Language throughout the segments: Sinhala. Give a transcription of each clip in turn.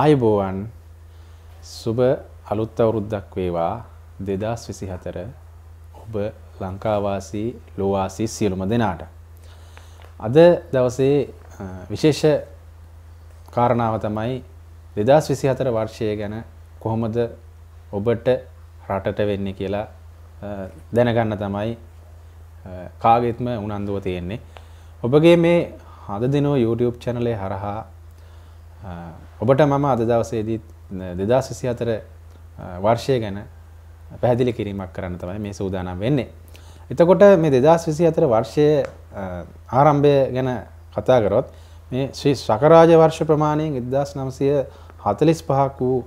ආයුබෝවන් සුබ අලුත් අවුරුද්දක් වේවා දෙදස් විසි හතර ඔබ ලංකාවාසී ලෝවාසී සියලුම දෙනාට. අද දවසේ විශේෂ කාරණාව තමයි දෙදස් විසි හතර වර්ෂය ගැන කොහොමද ඔබට රටට වෙන්න කියලා දැනගන්න තමයි කාගෙත්ම උනන්දුව තියෙන්නේ. ඔබගේ මේ හද දෙනෝ YouTube චැනලේ හරහා ඔබට මම අද දවසේදීත් දෙදස් විසි අතර වර්ෂය ගැන පැහැදිලි කිරීමක් කරන්න තමයි මේ සූදානම් වෙන්නේ. එතකොට මේ දෙදස් විසි අතර වර්ෂය ආරම්භය ගැන කතාගරොත් මේ ශ්‍රී සකරාජ වර්ෂ ප්‍රමාණයෙන් ඉදදස් නම්සය හතලිස් පහක් වූ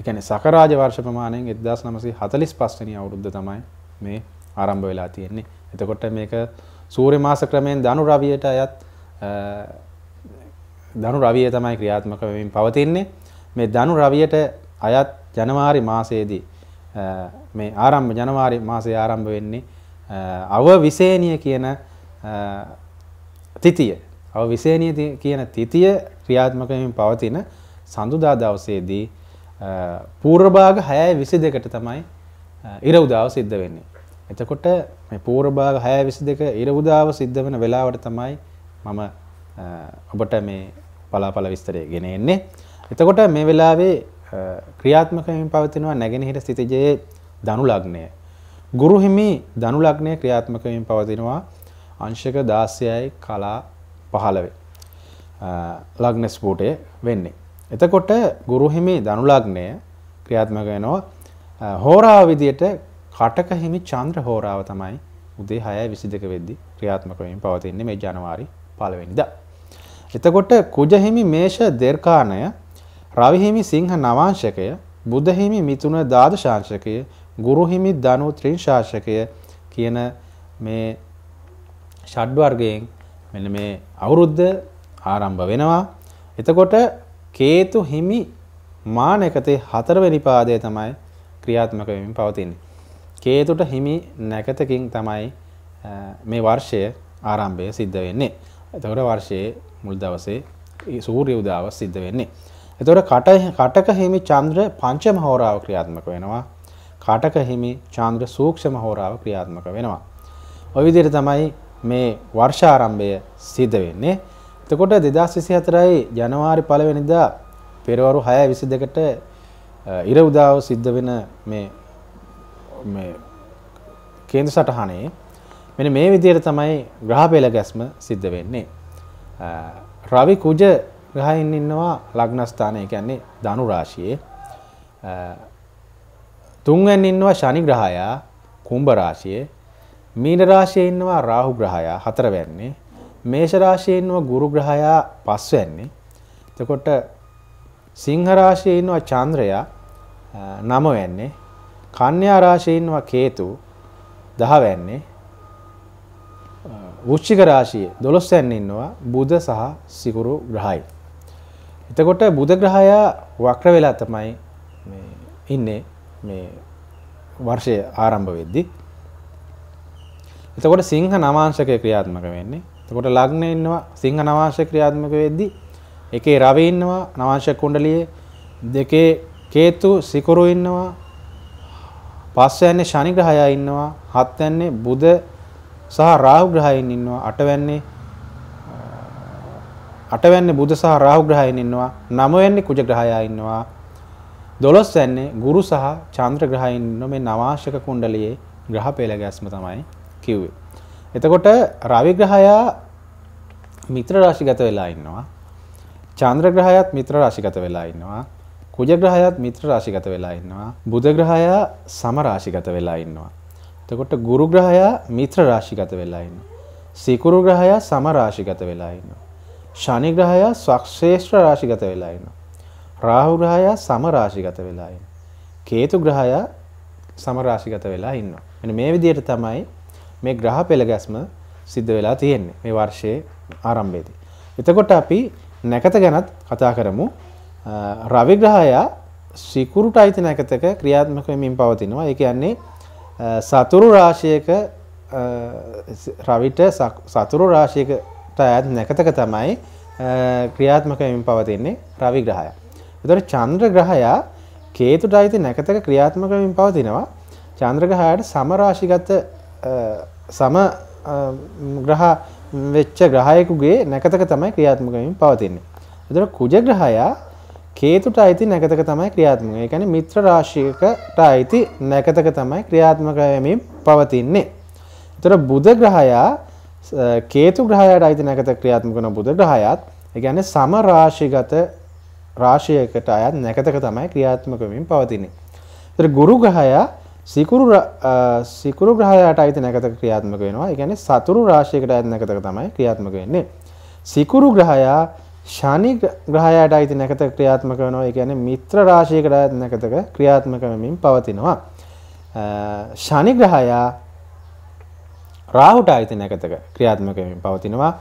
එකන සකරාජ වර්ෂ ප්‍රමාණයෙන් ඉදදස් නමසි හතලිස් පස්්ටනි අවුද්ධ තමයි මේ ආරම්භ වෙලා තියෙන්නේ. එතකොට මේක සූර්ය මාස ක්‍රමයෙන් දනු රවියට අයත් ධනු රවිය තමයි ක්‍රියාත්මක වෙමින් පවතින්නේ. මේ ධනු රවියට අයත් ජනවාරි මාසයේදී මේ ආරම්භ ජනවාරි මාසයේ ආරම්භ වෙන්නේ අවවිසේනිය කියන තිතිය. අවවිසේනිය කියන තිතිය ක්‍රියාත්මක වෙමින් පවතින සඳුදා දවසේදී පූර්ව භාග 6:22ට තමයි ඉර උදාව සිද්ධ වෙන්නේ. එතකොට මේ පූර්ව භාග 6:22 ඉර උදාව සිද්ධ වෙන වෙලාවට තමයි මම ඔබට මේ පලාපල විස්තරය ගෙන එන්නේ. එතකොට මේ වෙලාවේ ක්‍රියාත්මකමින් පවතිනවා නැගෙනහිර ස්ථිතිජයේ ධනු ලග්නය. ගුරු හිමි ධනු ලග්නය ක්‍රියාත්මකමින් පවතිනවා අංශක 16යි කලා 15. ලග්න ස්පූටය වෙන්නේ. එතකොට ගුරු හිමි ධනු ලග්නය ක්‍රියාත්මක වෙනවා හෝරාව විදියට කටක හිමි චන්ද්‍ර හෝරාව තමයි උදේ 6:22 වෙද්දී ක්‍රියාත්මක වෙමින් පවතින්නේ මේ ජනවාරි 15 වෙනිදා. එතකොට කුජහිමි මේෂ දෙර්කාණය රවිහිමි සිංහ නවාංශකය බුදහිමි මිතුන දාදශාංශකය ගුරුහිමි ධනු ත්‍රිංශාශකය කියන මේ ෂඩ්වර්ගයෙන් මෙන්න මේ අවුරුද්ධ ආරම්භ වෙනවා. එතකොට කේතු හිමි මානකතේ හතරවැනි පාදය තමයි ක්‍රියාත්මක වෙමින් පවතින්නේ. කේතුට හිමි නැකතකින් තමයි මේ වර්ෂය ආරම්භය සිද්ධ වෙන්නේ. එතකොට වර්ෂයේ මුල් දවසේ සූර්ය උදාව සිද්ධ වෙන්නේ. එතකොට කට කටක හිමි චන්ද්‍ර පංචම හෝරාව ක්‍රියාත්මක වෙනවා. කටක හිමි චන්ද්‍ර සූක්ෂම හෝරාව ක්‍රියාත්මක වෙනවා. ඔය විදිහට තමයි මේ වර්ෂ ආරම්භය සිද්ධ වෙන්නේ. එතකොට 2024යි ජනවාරි 1 වෙනිදා පෙරවරු 6:22ට ඉර උදාව සිද්ධ වෙන මේ මේ කේන්ද්‍ර සටහනේ මෙන්න මේ විදිහට තමයි ග්‍රහ පෙළ ගැස්ම සිද්ධ වෙන්නේ. රවි කුජ ග්‍රහයින් ඉන්නවා ලග්නස්ථානය කියන්නේ ධනු රාශියේ තුන්වැන් ඉන්නවා ශනි ග්‍රහයා කුම්භ රාශියේ මීන රාශියේ ඉන්නවා රාහු ග්‍රහයා හතරවැන්නේ මේෂ රාශියේ ඉන්නවා ගුරු ග්‍රහයා පස්වැන්නේ එතකොට සිංහ රාශියේ ඉන්නවා චන්ද්‍රයා නමවැන්නේ කන්‍යා රාශියේ ඉන්නවා කේතු දහවැන්නේ වෘෂ්චික රාශියේ 12 තැන් ඉන්නවා බුධ සහ සිකුරු ග්‍රහයි. එතකොට බුධ ග්‍රහයා වක්‍ර වෙලා තමයි මේ ඉන්නේ මේ වර්ෂය ආරම්භ වෙද්දි. එතකොට සිංහ නවාංශකය ක්‍රියාත්මක වෙන්නේ. එතකොට ලග්නේ ඉන්නවා සිංහ නවාංශය ක්‍රියාත්මක වෙද්දි එකේ රවි ඉන්නවා නවාංශ කුණ්ඩලියේ දෙකේ කේතු සිකුරු ඉන්නවා පස් යන්නේ ශනි ග්‍රහයා ඉන්නවා හත් යන්නේ බුධ සහ රාහු ග්‍රහයෙන් ඉන්නවා අටවැන්නේ අටවැන්නේ බුධ සහ රාහු ග්‍රහයෙන් ඉන්නවා නවවැන්නේ කුජ ග්‍රහයා ඉන්නවා දොළොස්වැන්නේ ගුරු සහ චන්ද්‍ර ග්‍රහයන් ඉන්නවා මේ නවාශක කුණ්ඩලයේ ග්‍රහ පෙළගැස්ම තමයි කිව්වේ. එතකොට රවි ග්‍රහයා මිත්‍ර රාශිගත වෙලා ඉන්නවා. චන්ද්‍ර ග්‍රහයත් මිත්‍ර රාශිගත වෙලා ඉන්නවා. කුජ ග්‍රහයත් මිත්‍ර රාශිගත වෙලා ඉන්නවා. බුධ ග්‍රහයා සම රාශිගත වෙලා ඉන්නවා. තකොට ගුරු ග්‍රහයා මිත්‍ර රාශිගත වෙලා ඉන්න. සිකුරු ග්‍රහයා සම රාශිගත වෙලා ඉන්න. ශනි ග්‍රහයා ස්වක්ෂේෂ්ඨ රාශිගත වෙලා ඉන්න. රාහු ග්‍රහයා සම රාශිගත වෙලා ඉන්න. කේතු ග්‍රහයා සම රාශිගත වෙලා ඉන්නවා. එනි මේ විදිහට තමයි මේ ග්‍රහ පෙළගැස්ම සිද්ධ වෙලා තියෙන්නේ මේ වර්ෂයේ ආරම්භයේදී. එතකොට අපි නැකත ගැනත් කතා කරමු. රවි ග්‍රහයා සිකුරුට අයිති නැකතක ක්‍රියාත්මක වෙමින් පවතිනවා. ඒ කියන්නේ සතුරු රාශයක රවිට සතුරු රාශයකට ඇත් නැකතක තමයි ක්‍රියාත්මකමින් පවතින්නේ රවි ග්‍රහය. එතොට චන්ද්‍ර ග්‍රහයා කේතුට අයිති නැකතක ක්‍රියාත්මකමින් පවතිනවා චන්ද්‍රග්‍රහයට සමරාශිගත සම ග්‍රහ වෙච්ච ග්‍රහයකුගේ නැකතක තමයි ක්‍රියාත්මකමින් පවතින්නේ. එතොට කුජ ග්‍රහයා කේතුට අයිති නැකතක තමයි ක්‍රියාත්මක. ඒ කියන්නේ මිත්‍ර රාශියකට අයිති නැකතක තමයි ක්‍රියාත්මක වෙමින් පවතින්නේ. ඒතර බුධ ග්‍රහයා කේතු ග්‍රහයාට අයිති නැකත ක්‍රියාත්මක වන බුධ ග්‍රහයාත් ඒ කියන්නේ සම රාශිගත රාශියකට අයත් නැකතක තමයි ක්‍රියාත්මක වෙමින් පවතින්නේ. ඒතර ගුරු ග්‍රහයා සිකුරු සිකුරු ග්‍රහයාට අයිති නැකතක ක්‍රියාත්මක වෙනවා. ඒ කියන්නේ සතුරු රාශියකට අයත් නැකතක තමයි ක්‍රියාත්මක වෙන්නේ. සිකුරු ග්‍රහයා ශනි ග්‍රහයායට අයිති නැකත ක්‍රියාත්මක වනවා එකන මිත්‍ර රාශයකට නැකතක ක්‍රියාත්මකවමින් පවතිනවා. ශනි ග්‍රහයා රාහුට අයිති නැකතක ක්‍රියාත්මකමින් පවතිනවා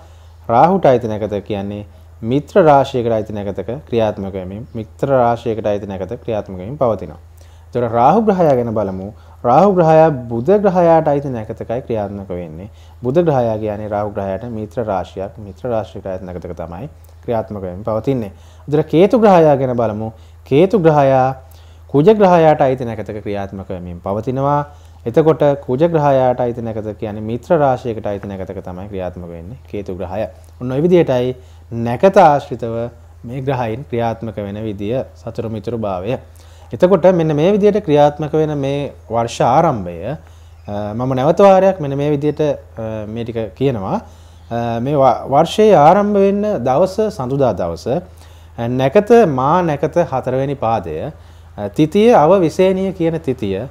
රාහුට අයිති නැකත කියන්නේ මිත්‍ර රාශයකට අයිති නැකතක ක්‍රියාත්මකමින් මිත්‍ර රාශයකට අයිති නැකත ක්‍රියාත්මකමින් පවතිනවා. තොට රාහු ග්‍රහයා ගැන බලමු රාහු ග්‍රහයා බුද ග්‍රහයාට අයිති නැකතකයි ක්‍රියාත්මක වෙන්නේ බුද ග්‍රහයා කියන්නේ රාහු ග්‍රහයාට මිත්‍ර රාශියක් මිත්‍ර රාශියකට අයිති නැකතක තමයි ක්‍රියාත්මකයෙන් පවතින්නේ. උදර කේතු ග්‍රහයා ගැන බලමු. කේතු ග්‍රහයා කුජ ග්‍රහයාට අයිති නැකතක ක්‍රියාත්මක වෙමින් පවතිනවා. එතකොට කුජ ග්‍රහයාට අයිති නැකත කියන්නේ මිත්‍ර රාශියකට අයිති නැකතක තමයි ක්‍රියාත්මක වෙන්නේ කේතු ග්‍රහය. ඔන්න ඔය විදිහටයි නැකත ආශ්‍රිතව මේ ග්‍රහයන් ක්‍රියාත්මක වෙන විදිය සතර මිතුරු භාවය. එතකොට මෙන්න මේ විදිහට ක්‍රියාත්මක වෙන මේ වර්ෂ ආරම්භය මම නැවත වාරයක් මෙන්න මේ විදිහට මේ ටික කියනවා. මේ වර්ෂයේ ආරම්භ වෙන්න දවස සඳුදා දවස නැකත මා නැකත හතරවෙනි පාදය තිතිය අව විසේනීය කියන තිතිය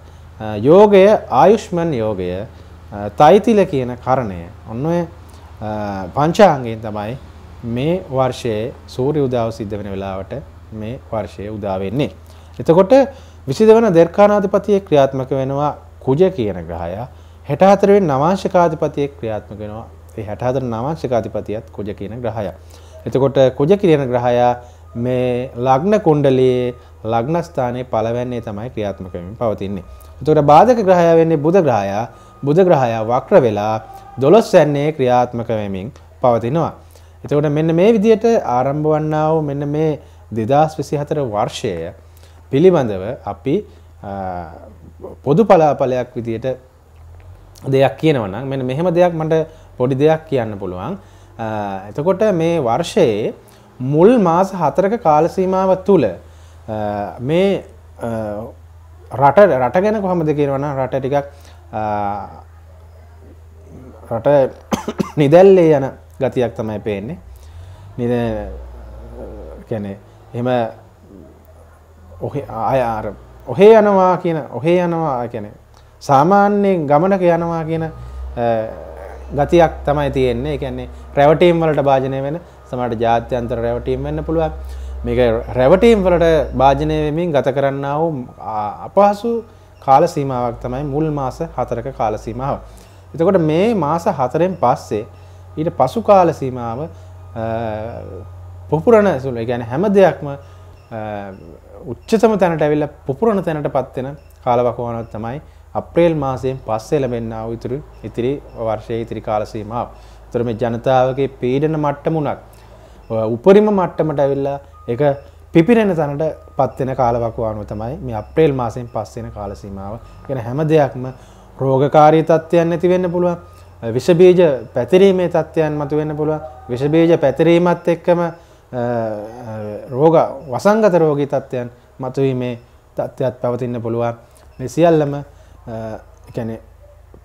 යෝගය ආයුෂ්මන් යෝගය තයිතිල කියන කරණය ඔන්න ඔය පංචාංගයෙන් තමයි මේ වර්ෂයේ සූර්ය උදාව සිද්ධ වෙන වෙලාවට මේ වර්ෂයේ උදා වෙන්නේ. එතකොට 22 වෙනි දෙර්කානාධිපතියේ ක්‍රියාත්මක වෙනවා කුජ කියන ග්‍රහයා 64 වෙනි නවාංශකාධිපතියේ ක්‍රියාත්මක වෙනවා ඒ 64 නාමාංශිකාධිපතියත් කුජ කියන ග්‍රහයා. එතකොට කුජ කියන ග්‍රහයා මේ ලග්න කුණ්ඩලයේ ලග්න ස්ථානයේ පළවැන්නේ තමයි ක්‍රියාත්මක වෙමින් පවතින්නේ. එතකොට බාධක ග්‍රහයා වෙන්නේ බුධ ග්‍රහයා. බුධ ග්‍රහයා වක්‍ර වෙලා 12 සැන්නේ ක්‍රියාත්මක වෙමින් පවතිනවා. එතකොට මෙන්න මේ විදිහට ආරම්භ වන්නා වූ මෙන්න මේ 2024 වර්ෂය පිළිබඳව අපි පොදු පලාපලයක් විදියට දෙයක් කියනවනම් මෙන්න මෙහෙම දෙයක් මට පොඩි දෙයක් කියන්න පුළුවන් එතකොට මේ වර්ෂයේ මුල් මාස හතරක කාලසීමාව තුළ මේ රට රට ගැන කොහමද කියරවන රට ටිකක් රට නිදැල්ලේ යන ගතියක් තමයි පේන්නේ නිද කැනෙ එම අයාර ඔහේ යනවා කියන ඔහේ යනවා කැනෙ සාමාන්‍යයෙන් ගමනක යනවා කියන ගතියක් තමයි තියෙන්නේ එකන්නේ රැවටීම් වලට භාජනය වෙන සමට ජාත්‍යන්තර රැවටීම් වෙන්න පුළුවන් මේක රැවටීම් වලට භාජනය වෙමින් ගත කරන්න වූ අපහසු කාල සීමාවක් තමයි මුල් මාස හතරක කාල සීමාව. එතකොට මේ මාස හතරෙන් පස්සේ ඊට පසු කාල සීමාව පොපුරණ සුළ ගැන හැම දෙයක්ම උච්චතම තැනට ඇවිල්ල පුරණ තැනට පත්වෙන කාලවකවානොත් තමයි අප්‍රේල් මාසයෙන් පස්සේ ලැබෙන්නා වූ ඉතුරු ඉතිරි වර්ෂයේ ඉතිරි කාල සීමාව. ඒතර මේ ජනතාවගේ පීඩන මට්ටම උනත් උපරිම මට්ටමට ඇවිල්ලා ඒක පිපිරෙන තැනට පත්වෙන කාලවකවානුව තමයි මේ අප්‍රේල් මාසයෙන් පස්සෙන කාල සීමාව. ගැන හැම දෙයක්ම රෝගකාරී තත්ත්වයන් නැති වෙන්න පුළුවන්. විෂබීජ පැතිරීමේ තත්ත්වයන් මතු වෙන්න පුළුවන්. විෂබීජ පැතිරීමත් එක්කම රෝග වසංගත රෝගී තත්ත්වයන් මතුවීමේ තත්ත්වයක් පැවතින්න පුළුවන්. මේ සියල්ලම හැම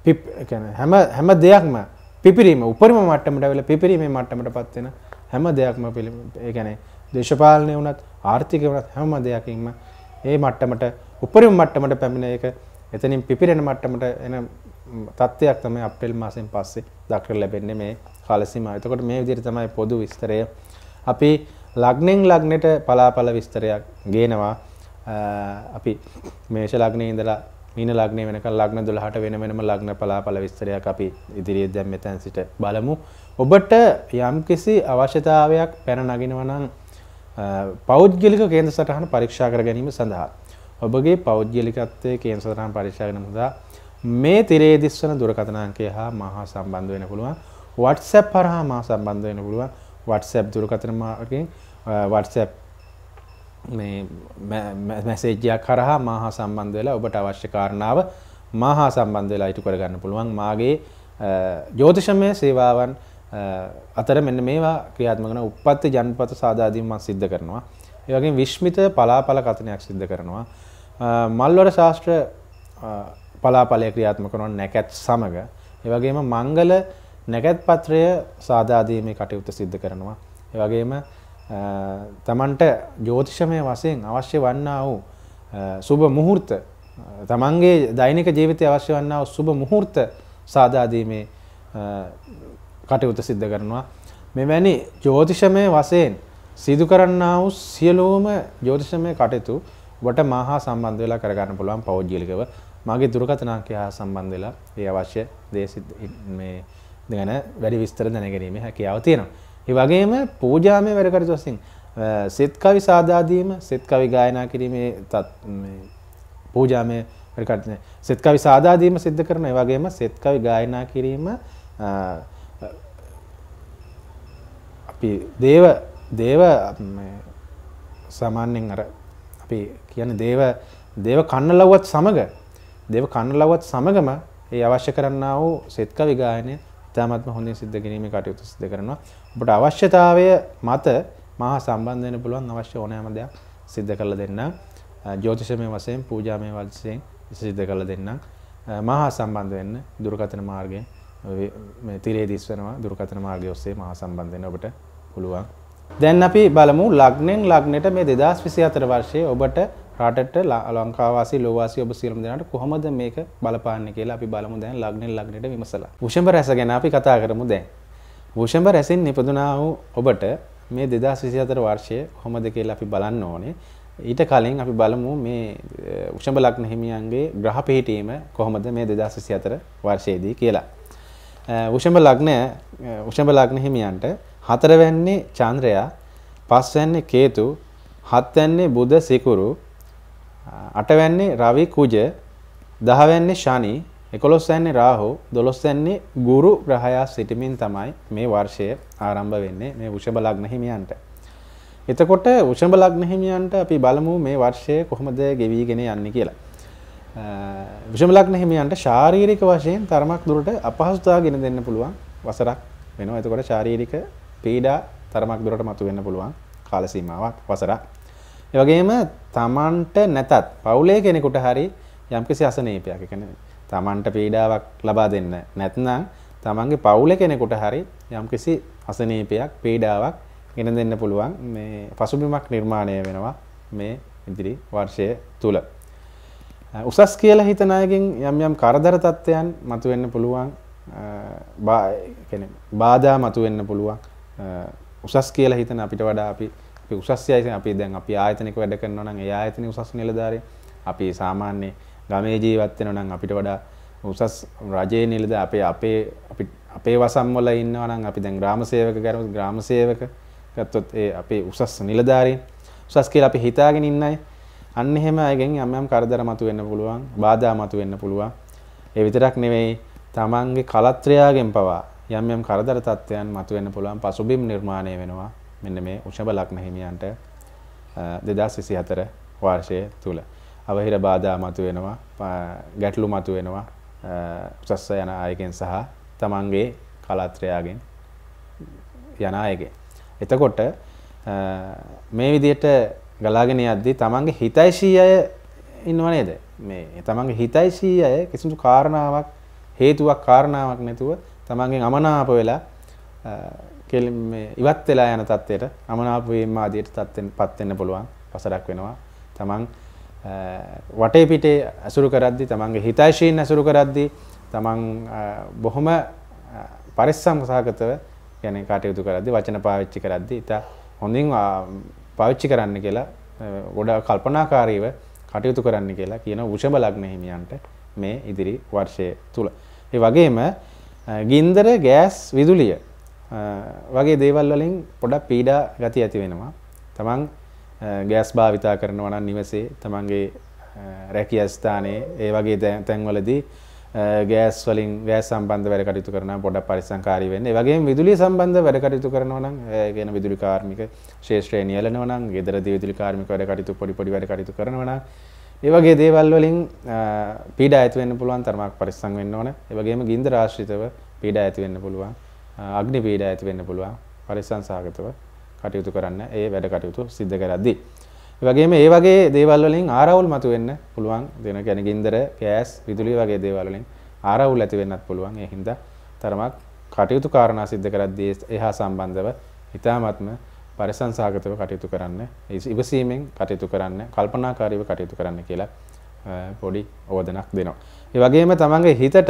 හැම දෙයක්ම පිපිරීම උපරිම මට්ටමට වෙල පිපිරීමේ මට්ටමට පත්වෙන හැම දෙයක්ම පිළි ඒගැනේ දේශපාලනය වනත් ආර්ථික වනත් හැම දෙයකින්ම ඒ මට්ටමට උපරිම මට්ටමට පැමිණ එක එතනින් පිපිරෙන මට්ටමට එන තත්ත්වයක් තමයි අප්‍රේල් මාසයෙන් පස්සේ දක්කර ලැබෙන්නේ මේ කාලසීමාව. එතකොට මේ විදිහට තමයි පොදු විස්තරය. අපි ලග්නෙන් ලග්නෙට පලාපල විස්තරයක් ගේනවා. අපි මේෂ ලග්නේ ඉඳලා හීන ලග්නය වෙනකල් ලග්න 12ට වෙන වෙනම ලග්න පලාපල විස්තරයක් අපි ඉදිරියේ දැන් මෙතන සිට බලමු. ඔබට යම්කිසි අවශ්‍යතාවයක් පැන නගිනවා නම් පෞද්ගලික කේන්ද්‍ර සටහන පරීක්ෂා කර ගැනීම සඳහා ඔබගේ පෞද්ගලිකත්වයේ කේන්ද්‍ර සටහන පරීක්ෂා කිරීම සඳහා මේ තිරේ දිස්වන දුරකථන අංකය හා මහා සම්බන්ධ වෙන්න පුළුවන්. WhatsApp හරහා මා සම්බන්ධ වෙන්න පුළුවන්. WhatsApp දුරකථන මාර්ගයෙන් WhatsApp මේ මැසේජයක් කරහා මාහා සම්බන්ධ වෙලා ඔබට අවශ්‍ය කාරණාව මාහා සම්බන්ධ වෙලා ඉටු කරගන්න පුළුවන් මාගේ ජෝතිෂමය සේවාවන් අතර මෙන්න මේවා ක්‍රියාත්මකන උපත්ති ජනපත සාදාදීන් මම සිද්ධ කරනවා. ඒ වගේම විශ්මිත පලාපල කතනයක් සිද්ධ කරනවා. මල්වර ශාස්ත්‍ර පලාපලය ක්‍රියාත්මක කරන නැකත් සමග ඒ වගේම මංගල නැකත් පත්‍රය සාදාදීමේ කටයුතු සිද්ධ කරනවා. ඒ වගේම තමන්ට ජෝතිෂමය වසයෙන් අවශ්‍ය වන්නා වූ සුභ මුහෘර්ත තමන්ගේ දෛනික ජීවිතය අවශ්‍ය වන්නාව සුභ මුහෘර්ත සාධාදීමේ කටයුත සිද්ධ කරනවා. මෙවැනි ජෝතිෂමය වසයෙන් සිදු කරන්නා වූ සියලෝම ජෝතිෂමය කටයුතු වට මහා සම්බන්ධ වෙලා කරගන්න පුළුවන් පෞද්ගලිකව මගේ දුරකථනාංකය හා සම්බන්ධ වෙලා ඒ අවශ්‍ය දේ මේ ගැන වැඩි විස්තර දැනගැනීමේ හැකියාව තියෙනවා. ඒ වගේම පූජාමය වැඩකටයුතු වශයෙන් සෙත් කවි සාදා දීම සෙත් කවි ගායනා කිරීමේ තත් මේ පූජාමය වැඩකටයුතු සෙත් කවි සාදා දීම සිද්ධ කරන ඒ වගේම සෙත් කවි ගායනා කිරීම අපි දේව දේව සාමාන්‍යයෙන් අර අපි කියන්නේ දේව දේව කන්නලව්වත් සමග දේව කන්නලව්වත් සමගම ඒ අවශ්‍ය කරන්නා වූ සෙත් කවි ගායනය ඉතාමත්ම හොඳින් සිද්ධ කිරීමේ කටයුතු සිද්ධ කරනවා. ඔබට අවශ්‍යතාවය මත මා සම්බන්ධ වෙන්න පුළුවන් අවශ්‍ය ඕනෑම දෙයක් සිද්ධ කරලා දෙන්න. ජ්‍යොතිෂමය වශයෙන්, පූජාමය වශයෙන් සිද්ධ කරලා දෙන්න. මා සම්බන්ධ වෙන්න දුරකථන මාර්ගයෙන් මේ තිරේ දිස් වෙනවා දුරකථන මාර්ගය ඔස්සේ මා සම්බන්ධ වෙන්න ඔබට පුළුවන්. දැන් අපි බලමු ලග්නෙන් ලග්නෙට මේ 2024 වර්ෂයේ ඔබට රටට ලංකාවාසි ලෝවාසි ඔබ සියලුම දෙනාට කොහොමද මේක බලපාන්නේ කියලා අපි බලමු දැන් ලග්නෙන් ලග්නෙට විමසලා. වෘෂභ රැස ගැන අපි කතා කරමු දැන්. වෘෂභ රැසින් නිපදුනා වූ ඔබට මේ 2024 වර්ෂය කොහොමද කියලා අපි බලන්න ඕනේ. ඊට කලින් අපි බලමු මේ වෘෂභ ලග්න හිමියන්ගේ ග්‍රහ පිහිටීම කොහොමද මේ 2024 වර්ෂයේදී කියලා. වෘෂභ ලග්න වෘෂභ ලග්න හිමියන්ට හතරවැන්නේ චන්ද්‍රයා, පස්වැන්නේ කේතු, හත්වැන්නේ බුධ සිකුරු, අටවැන්නේ රවි කුජ දහවැන්නේ ශනි එකොළොස්වැන්නේ රාහු දොළොස්වැන්නේ ගුරු ග්‍රහයා සිටමින් තමයි මේ වර්ෂය ආරම්භ වෙන්නේ මේ වෘෂභ ලග්න හිමියන්ට. එතකොට වෘෂභ ලග්න හිමියන්ට අපි බලමු මේ වර්ෂය කොහොමද ගෙවිගෙන යන්නේ කියලා. වෘෂභ ලග්න හිමියන්ට ශාරීරික වශයෙන් තරමක් දුරට අපහසුතාව ගෙන දෙන්න පුළුවන් වසරක් වෙනවා. එතකොට ශාරීරික පීඩා තරමක් දුරට මතුවෙන්න පුළුවන් කාල සීමාවක් වසරක්. ඒ වගේම තමන්ට නැතත් පවුලේ කෙනෙකුට හරි යම්කිසි අසනීපයක් කියන්නේ තමන්ට පීඩාවක් ලබා දෙන්න නැත්නම් තමන්ගේ පවුලේ කෙනෙකුට හරි යම්කිසි අසනීපයක් පීඩාවක් ගෙන දෙන්න පුළුවන් මේ පසුබිමක් නිර්මාණය වෙනවා මේ ඉදිරි වර්ෂය තුල. උසස් කියලා හිතන අයගෙන් යම් යම් කරදර තත්ත්වයන් මතුවෙන්න පුළුවන් බාධා මතුවෙන්න පුළුවන් උසස් කියලා හිතන අපිට වඩා අපි අපි උසස්යයි අපි දැන් අපි ආයතනික වැඩ කරනවා නම් ඒ ආයතනයේ උසස් නිලධාරියන් අපි සාමාන්‍ය ගමේ ජීවත් වෙනවා නම් අපිට වඩා උසස් රජයේ නිලද අපේ අපේ අපි අපේ වසම් වල ඉන්නවා නම් අපි දැන් ග්‍රාම සේවක කරමු ග්‍රාම සේවක ගත්තොත් ඒ අපේ උසස් නිලධාරියන් උසස් කියලා අපි හිතාගෙන ඉන්නයි අන්න එහෙම අයගෙන් යම් යම් කරදර මතුවෙන්න පුළුවන් බාධා මතුවෙන්න පුළුවන් ඒ විතරක් නෙවෙයි තමන්ගේ කලත්‍රයාගෙන් පවා යම් යම් කරදර තත්ත්වයන් මතුවෙන්න පුළුවන් පසුබිම් නිර්මාණය වෙනවා මෙන්න මේ උෂ්ණ බලක්න හිමියන්ට 2024 වර්ෂය තුල අවහිර බාධා මතුවෙනවා ගැටලු මතුවෙනවා උසස්ස යන අයගෙන් සහ තමන්ගේ කලාත්‍රයාගෙන් යන අයගෙන් එතකොට මේ විදියට ගලාගෙන යද්දී තමන්ගේ හිතයිශීය ඉන්නව නේද මේ තමන්ගේ හිතයිශීය කිසිදු කාරණාවක් හේතුවක් කාරණාවක් නැතුව තමන්ගෙන් අමනාප වෙලා ඉවත් වෙලා යන තත්ත්වයට අමනාප වීම ආදියට තත්ත්වෙන්පත් වෙන්න පුළුවන් වසරක් වෙනවා. තමන් වටේ පිටේ අසුරු කරද්දි තමන්ගේ හිතයිශීන් අසුරු කරද්දි තමන් බොහොම පරිස්සම් සහගතව يعني කටයුතු කරද්දි වචන පාවිච්චි කරද්දි ඉත හොඳින් පාවිච්චි කරන්න කියලා ගොඩාක් කල්පනාකාරීව කටයුතු කරන්න කියලා කියන වෘෂභ ලග්න හිමියන්ට මේ ඉදිරි වර්ෂය තුල. ඒ වගේම ගින්දර ගෑස් විදුලිය වගේ දේවල් වලින් පොඩක් පීඩා ගති ඇති වෙනවා. තමන් ගෑස් භාවිතා කරනවා නම් නිවසේ තමන්ගේ රැකියා ස්ථානයේ ඒ වගේ තැන්වලදී ගෑස් වලින් ගෑස් සම්බන්ධ වැඩ කටයුතු කරනවා පොඩක් පරිස්සම්කාරී වෙන්න. ඒ වගේම විදුලිය සම්බන්ධ වැඩ කටයුතු කරනවා නම් ඒ කියන විදුලි කාර්මික ශේෂ්ත්‍රය නියැලෙනවා නම් ගෙදරදී විදුලි කාර්මික වැඩ කටයුතු පොඩි පොඩි වැඩ කටයුතු කරනවා නම් ඒ වගේ දේවල් වලින් පීඩා ඇති වෙන්න පුළුවන් තරමක් පරිස්සම් වෙන්න ඕන. ඒ වගේම ගින්දර ආශ්‍රිතව පීඩා ඇති වෙන්න පුළුවන්. අග්නි පීඩ ඇති වෙන්න පුළුවන් පරිසංසහගතව කටයුතු කරන්න ඒ වැඩ කටයුතු සිද්ධ කරද්දී. ඒ වගේම ඒ වගේ දේවල් වලින් ආරවුල් මතුවෙන්න පුළුවන් දෙන කියන්නේ ගින්දර, ගෑස්, විදුලිය වගේ දේවල් වලින් ආරවුල් ඇති වෙන්නත් පුළුවන්. ඒ හින්දා තරමක් කටයුතු කාරණා සිද්ධ කරද්දී එහා සම්බන්ධව ඊ타ත්ම පරිසංසහගතව කටයුතු කරන්න, ඉවසීමෙන් කටයුතු කරන්න, කල්පනාකාරීව කටයුතු කරන්න කියලා පොඩි ඕදනක් දෙනවා. ඒ වගේම තමන්ගේ හිතට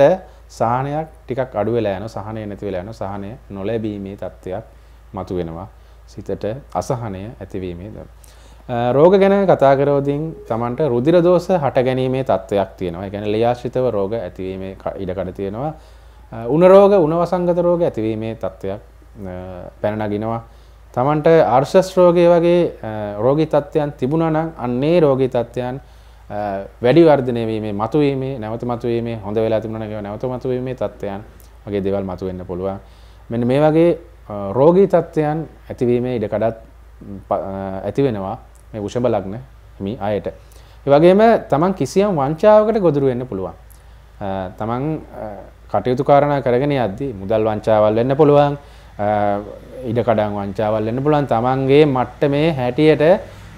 සහනයක් ටිකක් අඩු වෙලා යනවා සහනය නැති වෙලා යනවා සහනය නොලැබීමේ තත්ත්වයක් මතුවෙනවා සිතට අසහනය ඇතිවීමේ දර. රෝග ගැන කතා කරවදින් Tamanට රුධිර දෝෂ හට ගැනීමේ තත්ත්වයක් තියෙනවා. ඒ කියන්නේ ලියාශ්‍රිතව රෝග ඇතිවීමේ ඉඩකඩ තියෙනවා. උණ රෝග උණ වසංගත රෝග ඇතිවීමේ තත්ත්වයක් පැන නගිනවා. Tamanට ආර්ශස් රෝගය වගේ රෝගී තත්ත්වයන් තිබුණා නම් අන්නේ රෝගී තත්ත්වයන් වැඩි වර්ධනය වීමේ මතුවීමේ නැවත මතුවීමේ හොඳ වෙලා තිබුණා නම් නැවත මතුවීමේ තත්ත්වයන් වගේ දේවල් මතුවෙන්න පුළුවන්. මෙන්න මේ වගේ රෝගී තත්ත්වයන් ඇතිවීමේ ඉඩකඩත් ඇති වෙනවා මේ උෂභ ලග්න හිමි අයට. ඒ වගේම තමන් කිසියම් වංචාවකට ගොදුරු වෙන්න පුළුවන්. තමන් කටයුතු කාරණා කරගෙන යද්දී මුදල් වංචාවල් වෙන්න පුළුවන්. ඉඩකඩම් වංචාවල් වෙන්න පුළුවන්. තමන්ගේ මට්ටමේ හැටියට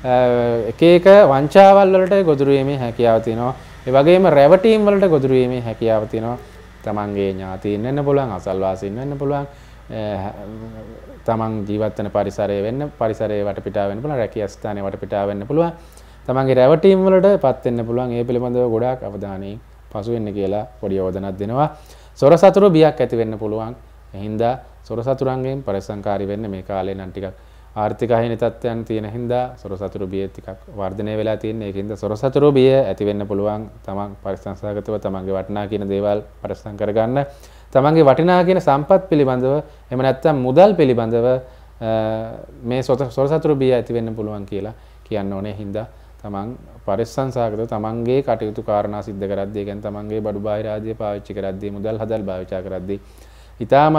එක එක වංචාවල් වලට ගොදුරු වීමේ හැකියාව තියෙනවා. ඒ වගේම රැවටීම් වලට ගොදුරු වීමේ හැකියාව තියෙනවා. තමන්ගේ ඥාතීන් වෙන්න පුළුවන්, අසල්වාසීන් වෙන්න පුළුවන්. තමන් ජීවත් වෙන පරිසරය වෙන්න, පරිසරයේ වටපිටාව වෙන්න පුළුවන්, රැකියා ස්ථානයේ වටපිටාව වෙන්න පුළුවන්. තමන්ගේ රැවටීම් වලට පත් වෙන්න පුළුවන්. ඒ පිළිබඳව ගොඩාක් අවධානයෙන් පසු වෙන්න කියලා පොඩි යෝජනාවක් දෙනවා. සොර සතුරු බියක් ඇති වෙන්න පුළුවන්. එහින්දා සොර සතුරුන්ගෙන් පරිසංකාරී වෙන්න මේ කාලේ නම් ටිකක් ආර්ථිකහින තත්ත්වයන් තියෙන හින්දා සොරසතුරු බිය ටිකක් වර්ධනය වෙලා තියෙන ඒක හින්දා සොරසතුරු බිය ඇති වෙන්න පුළුවන් තමන් පරිසංසගතව තමන්ගේ වටිනා කියන දේවල් පරිසං කරගන්න තමන්ගේ වටිනා කියන සම්පත් පිළිබඳව එහෙම නැත්නම් මුදල් පිළිබඳව මේ සොරසතුරු බිය ඇති වෙන්න පුළුවන් කියලා කියන්න ඕනේ හින්දා තමන් පරිසංසගතව තමන්ගේ කටයුතු කාරණා සිද්ධ කරද්දී කියන්නේ තමන්ගේ බඩු බාහිර ආදී පාවිච්චි කරද්දී මුදල් හදල් භාවිතා කරද්දී ඊ타ත්ම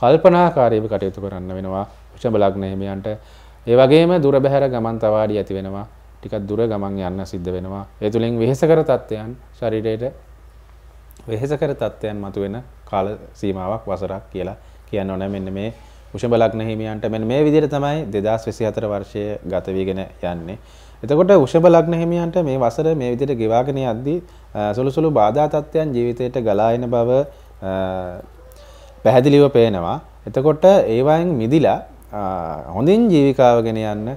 කල්පනාකාරීව කටයුතු කරන්න වෙනවා ෂභ ලග්න හිමියන්ට ඒ වගේම දුර බැහැර ගමන් තවාඩි ඇති වෙනවා. ටිකක් දුර ගමන් යන්න සිද්ධ වෙනවා. ඒ තුලින් වෙහෙසකර තත්ත්වයන් ශරීරයට වෙහෙසකර තත්ත්වයන් මතුවෙන කාල සීමාවක් වසරක් කියලා කියන්න ඕනේ. මෙන්න මේ වෘෂභ ලග්න හිමියන්ට මෙන්න මේ විදිහට තමයි 2024 වර්ෂය ගත වීගෙන යන්නේ. එතකොට වෘෂභ ලග්න හිමියන්ට මේ වසර මේ විදිහට ගෙවාගෙන යද්දී සුළුසුළු බාධා තත්ත්වයන් ජීවිතයට ගලා එන බව පැහැදිලිව පේනවා. එතකොට ඒවායින් මිදිලා හොඳින් ජීවිකාව ගෙන යන්න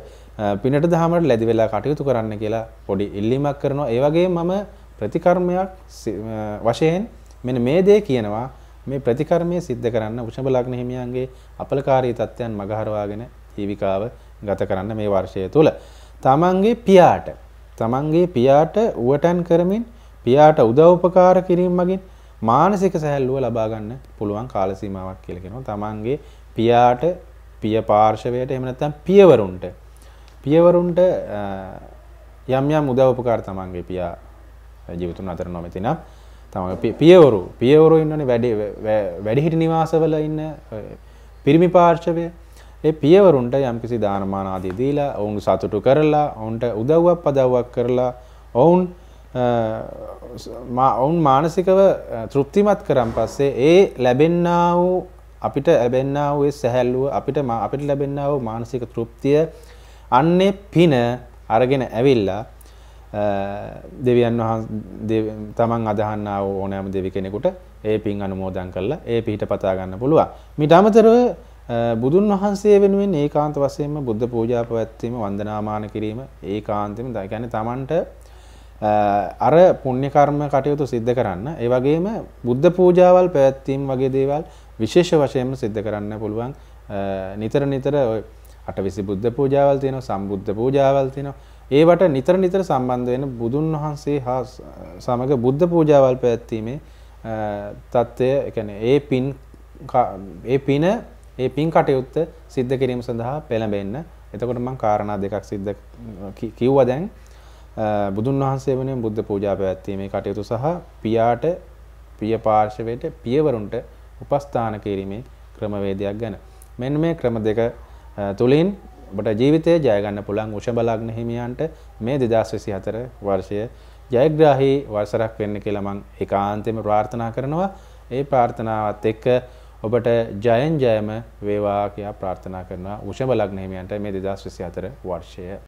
පිනට දහමට ලැදි වෙලා කටයුතු කරන්න කියලා පොඩි ඉල්ලීමක් කරනවා ඒ වගේ මම ප්‍රතිකර්මයක් වශයෙන් මෙන්න මේ දේ කියනවා මේ ප්‍රතිකර්මය සිද්ධ කරන්න වෘෂභ ලග්න හිමියන්ගේ අපලකාරී තත්ත්වයන් මගහරවාගෙන ජීවිකාව ගත කරන්න මේ වර්ෂය තුල තමන්ගේ පියාට තමන්ගේ පියාට උවටන් කරමින් පියාට උදව්පකාර කිරීම මගින් මානසික සැහැල්ලුව ලබා ගන්න පුළුවන් කාල සීමාවක් කියලා කියනවා තමන්ගේ පියාට පිය පාර්ශවයට එහෙම නැත්නම් පියවරුන්ට පියවරුන්ට යම් යම් උදව්පකාර තමන්ගේ පියා ජීවිතුන් අතර නොමැති නම් තමන්ගේ පියවරු පියවරු ඉන්නනේ වැඩි වැඩිහිටි නිවාසවල ඉන්න පිරිමි පාර්ශවය ඒ පියවරුන්ට යම්කිසි දානමාන ආදී දීලා ඔවුන් සතුටු කරලා ඔවුන්ට උදව්වක් පදව්වක් කරලා ඔවුන් ඔවුන් මානසිකව තෘප්තිමත් කරන් පස්සේ ඒ ලැබෙන්නා වූ අපිට ලැබෙන්නා වූ සැහැල්ලුව අපිට අපිට ලැබෙන්නා වූ මානසික තෘප්තිය අන්නේ පින අරගෙන ඇවිල්ලා දෙවියන් වහන්සේ තමන් අදහන්නා වූ ඕනෑම දෙවි කෙනෙකුට ඒ පින් අනුමෝදන් කරලා ඒ පිහිට පතා ගන්න පුළුවන්. මීට අමතරව බුදුන් වහන්සේ වෙනුවෙන් ඒකාන්ත වශයෙන්ම බුද්ධ පූජා පැවැත්වීම වන්දනාමාන කිරීම ඒකාන්තෙම ඒ කියන්නේ Tamanට අර පුණ්‍ය කර්ම කටයුතු සිද්ධ කරන්න ඒ වගේම බුද්ධ පූජාවල් පැවැත්වීම වගේ දේවල් විශේෂ වශයෙන්ම සිද්ධ කරන්න පුළුවන් නිතර නිතර අටවිසි බුද්ධ පූජාවල් තියෙනවා සම්බුද්ධ පූජාවල් තියෙනවා ඒවට නිතර නිතර සම්බන්ධ වෙන බුදුන් වහන්සේ හා සමග බුද්ධ පූජාවල් පැවැත්වීමේ தත්ත්වය කියන්නේ ඒ පින් ඒ පින ඒ පින් කටයුත්ත සිද්ධ කිරීම සඳහා පෙළඹෙන්න එතකොට මම කාරණා දෙකක් සිද්ධ කිව්වා දැන් බුදුන් වහන්සේ වෙනුවෙන් බුද්ධ පූජා පැවැත්වීමේ කටයුතු සහ පියාට පිය පාර්ශවයට පියවරුන්ට උපස්ථාන කිරීමේ ක්‍රමවේදයක් ගැන. මෙන්න මේ ක්‍රම දෙක තුළින් ඔබට ජීවිතය ජයගන්න පුළන් උෂබලග්න හිමියන්ට මේ දෙදස් විසි හතර වර්ෂය ජයග්‍රාහි වර්සරක් වෙන්න කියලමං එකාන්තෙම ප්‍රාර්ථනා කරනවා ඒ ප්‍රාර්ථනාවත් එක්ක ඔබට ජයන් ජයම වේවා කියයා ප්‍රාර්ථනා කරනවා උෂබලග්න හිමියන්ට මේ දෙදස් විසි අතර වර්ෂය